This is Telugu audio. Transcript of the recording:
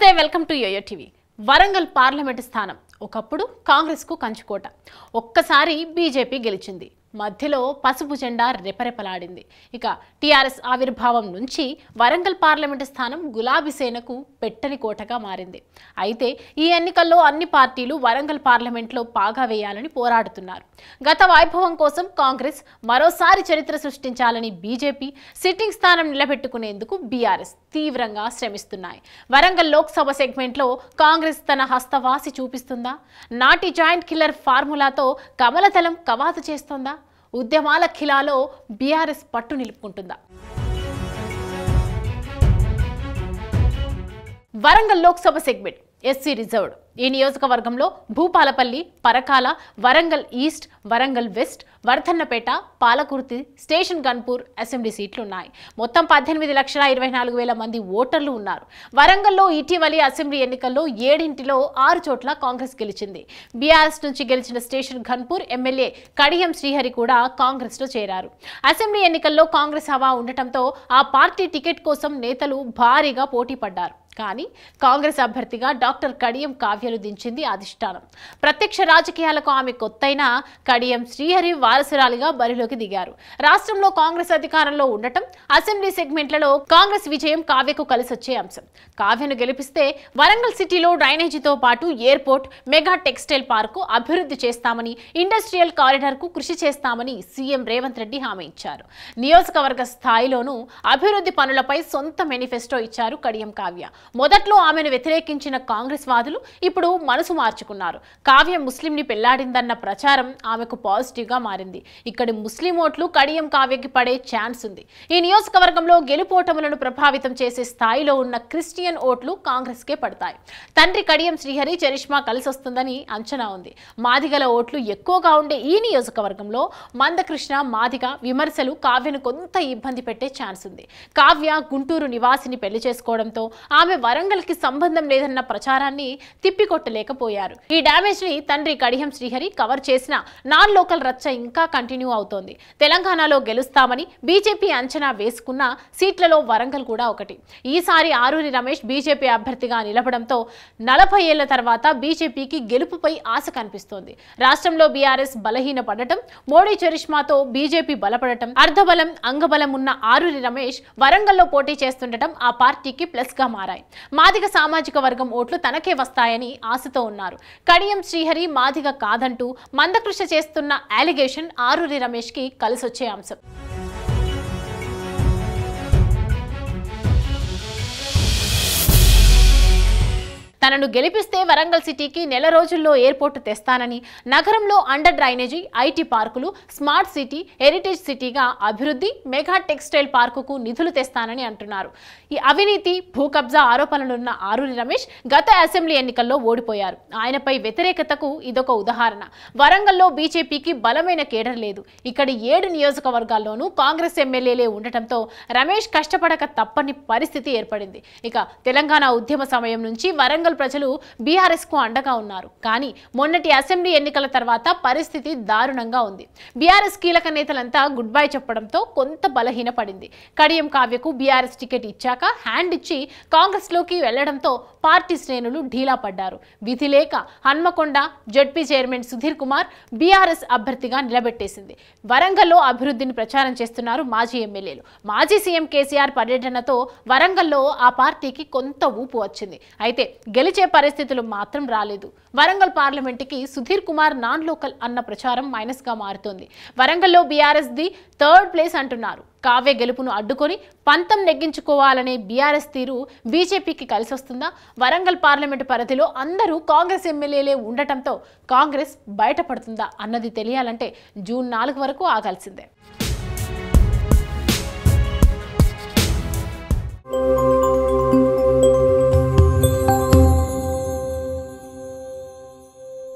నమస్తే welcome to YOYO TV Warangal parliament స్థానం ఒకప్పుడు కాంగ్రెస్కు కంచుకోట ఒక్కసారి బీజేపీ గెలిచింది మధ్యలో పసుపు జెండా రెపరెపలాడింది ఇక టీఆర్ఎస్ ఆవిర్భావం నుంచి వరంగల్ పార్లమెంటు స్థానం గులాబీ సేనకు పెట్టని కోటగా మారింది అయితే ఈ ఎన్నికల్లో అన్ని పార్టీలు వరంగల్ పార్లమెంట్లో పాగా వేయాలని పోరాడుతున్నారు గత వైభవం కోసం కాంగ్రెస్ మరోసారి చరిత్ర సృష్టించాలని బీజేపీ సిట్టింగ్ స్థానం నిలబెట్టుకునేందుకు బీఆర్ఎస్ తీవ్రంగా శ్రమిస్తున్నాయి వరంగల్ లోక్సభ సెగ్మెంట్లో కాంగ్రెస్ తన హస్తవాసి చూపిస్తుందా నాటి జాయింట్ కిల్లర్ ఫార్ములాతో కమలతలం కవాతు చేస్తోందా ఉద్యమాల ఖిలాలో బీఆర్ఎస్ పట్టు నిలుపుకుంటుందా Warangal Lok Sabha segment SC reserved ఈ నియోజకవర్గంలో Bhupalpally Parkal Warangal east Warangal west Wardhannapet Palakurthi station Ghanpur assembly సీట్లు ఉన్నాయి మొత్తం పద్దెనిమిది లక్షల ఇరవై నాలుగు వేల మంది ఓటర్లు ఉన్నారు వరంగల్లో ఇటీవలి అసెంబ్లీ ఎన్నికల్లో ఏడింటిలో ఆరు చోట్ల కాంగ్రెస్ గెలిచింది బీఆర్ఎస్ నుంచి గెలిచిన స్టేషన్ ఘన్పూర్ ఎమ్మెల్యే కడియం శ్రీహరి కూడా కాంగ్రెస్లో చేరారు అసెంబ్లీ ఎన్నికల్లో కాంగ్రెస్ హవా ఉండటంతో ఆ పార్టీ టికెట్ కోసం నేతలు భారీగా పోటీ పడ్డారు కానీ కాంగ్రెస్ అభ్యర్థిగా డాక్టర్ కడియం కావ్యను దించింది అధిష్టానం ప్రత్యక్ష రాజకీయాలకు ఆమె కొత్తైన కడియం శ్రీహరి వారసురాలిగా బరిలోకి దిగారు రాష్ట్రంలో కాంగ్రెస్ అధికారంలో ఉండటం అసెంబ్లీ సెగ్మెంట్లలో కాంగ్రెస్ విజయం కావ్యకు కలిసొచ్చే అంశం కావ్యను గెలిపిస్తే వరంగల్ సిటీలో డ్రైనేజీతో పాటు ఎయిర్పోర్ట్ మెగా టెక్స్టైల్ పార్కు అభివృద్ధి చేస్తామని ఇండస్ట్రియల్ కు కృషి చేస్తామని సీఎం రేవంత్ రెడ్డి హామీ ఇచ్చారు నియోజకవర్గ స్థాయిలోనూ అభివృద్ధి పనులపై సొంత మేనిఫెస్టో ఇచ్చారు కడియం కావ్య మొదట్లో ఆమెను వ్యతిరేకించిన కాంగ్రెస్ వాదులు ఇప్పుడు మనసు మార్చుకున్నారు కావ్య ముస్లింని పెళ్లాడిందన్న ప్రచారం ఆమెకు పాజిటివ్గా మారింది ఇక్కడి ముస్లిం ఓట్లు కడియం కావ్యకి పడే ఛాన్స్ ఉంది ఈ నియోజకవర్గంలో గెలుపోటములను ప్రభావితం చేసే స్థాయిలో ఉన్న క్రిస్టియన్ ఓట్లు కాంగ్రెస్కే పడతాయి తండ్రి కడియం శ్రీహరి చరిష్మా కలిసొస్తుందని అంచనా ఉంది మాదిగల ఓట్లు ఎక్కువగా ఉండే ఈ నియోజకవర్గంలో మందకృష్ణ మాదిగ విమర్శలు కావ్యను కొంత ఇబ్బంది పెట్టే ఛాన్స్ ఉంది కావ్య గుంటూరు నివాసిని పెళ్లి చేసుకోవడంతో ఆమె వరంగల్కి సంబంధం లేదన్న ప్రచారాన్ని తిప్పికొట్టలేకపోయారు ఈ డ్యామేజ్ ని తండ్రి కడియం శ్రీహరి కవర్ చేసిన నాన్ లోకల్ రచ్చ ఇంకా కంటిన్యూ అవుతోంది తెలంగాణలో గెలుస్తామని బీజేపీ అంచనా వేసుకున్న సీట్లలో వరంగల్ కూడా ఒకటి ఈసారి ఆరూరి రమేష్ బీజేపీ అభ్యర్థిగా నిలబడంతో నలభై ఏళ్ల తర్వాత బీజేపీకి గెలుపుపై ఆశ కనిపిస్తోంది రాష్ట్రంలో బీఆర్ఎస్ బలహీన పడటం మోడీ చరిష్మాతో బీజేపీ బలపడటం అర్ధబలం అంగబలం ఉన్న ఆరూరి రమేష్ వరంగల్లో పోటీ చేస్తుండటం ఆ పార్టీకి ప్లస్గా మారాయి మాదిగ సామాజిక వర్గం ఓట్లు తనకే వస్తాయని ఆశతో ఉన్నారు కడియం శ్రీహరి మాదిగ కాదంటూ మందకృషి చేస్తున్న అలిగేషన్ ఆరూరి కి కలిసొచ్చే అంశం తనను గెలిపిస్తే వరంగల్ సిటీకి నెల రోజుల్లో ఎయిర్పోర్టు తెస్తానని నగరంలో అండర్ డ్రైనేజీ ఐటీ పార్కులు స్మార్ట్ సిటీ హెరిటేజ్ సిటీగా అభివృద్ధి మెగా టెక్స్టైల్ పార్కుకు నిధులు తెస్తానని అంటున్నారు ఈ అవినీతి భూ కబ్జా ఆరోపణలున్న ఆరూరి రమేష్ గత అసెంబ్లీ ఎన్నికల్లో ఓడిపోయారు ఆయనపై వ్యతిరేకతకు ఇదొక ఉదాహరణ వరంగల్లో బీజేపీకి బలమైన కేడర్ లేదు ఇక్కడ ఏడు నియోజకవర్గాల్లోనూ కాంగ్రెస్ ఎమ్మెల్యేలే ఉండటంతో రమేష్ కష్టపడక తప్పని పరిస్థితి ఏర్పడింది ఇక తెలంగాణ ఉద్యమ సమయం నుంచి వరంగల్ ప్రజలు కు అండగా ఉన్నారు కానీ మొన్నటి అసెంబ్లీ ఎన్నికల తర్వాత పరిస్థితి దారుణంగా ఉంది బీఆర్ఎస్ కీలక నేతలంతా గుడ్ బై చెప్పడంతో కొంత బలహీన పడింది కడియం కావ్యకు బీఆర్ఎస్ టికెట్ ఇచ్చాక హ్యాండ్ ఇచ్చి కాంగ్రెస్ లోకి వెళ్లడంతో పార్టీ శ్రేణులు ఢీలా పడ్డారు విధి లేక హన్మకొండ జడ్పీ చైర్మన్ సుధీర్ కుమార్ బీఆర్ఎస్ అభ్యర్థిగా నిలబెట్టేసింది వరంగల్లో అభివృద్ధిని ప్రచారం చేస్తున్నారు మాజీ ఎమ్మెల్యేలు మాజీ సీఎం కేసీఆర్ పర్యటనతో వరంగల్లో ఆ పార్టీకి కొంత ఊపు వచ్చింది అయితే గెలి గెలిచే పరిస్థితులు మాత్రం రాలేదు వరంగల్ పార్లమెంటుకి సుధీర్ కుమార్ నాన్ లోకల్ అన్న ప్రచారం మైనస్ గా మారుతోంది వరంగల్లో బీఆర్ఎస్ ది థర్డ్ ప్లేస్ అంటున్నారు కావే గెలుపును అడ్డుకొని పంతం నెగ్గించుకోవాలనే బీఆర్ఎస్ తీరు బీజేపీకి కలిసొస్తుందా వరంగల్ పార్లమెంట్ పరిధిలో అందరూ కాంగ్రెస్ ఎమ్మెల్యేలే ఉండటంతో కాంగ్రెస్ బయటపడుతుందా అన్నది తెలియాలంటే జూన్ నాలుగు వరకు ఆగాల్సిందే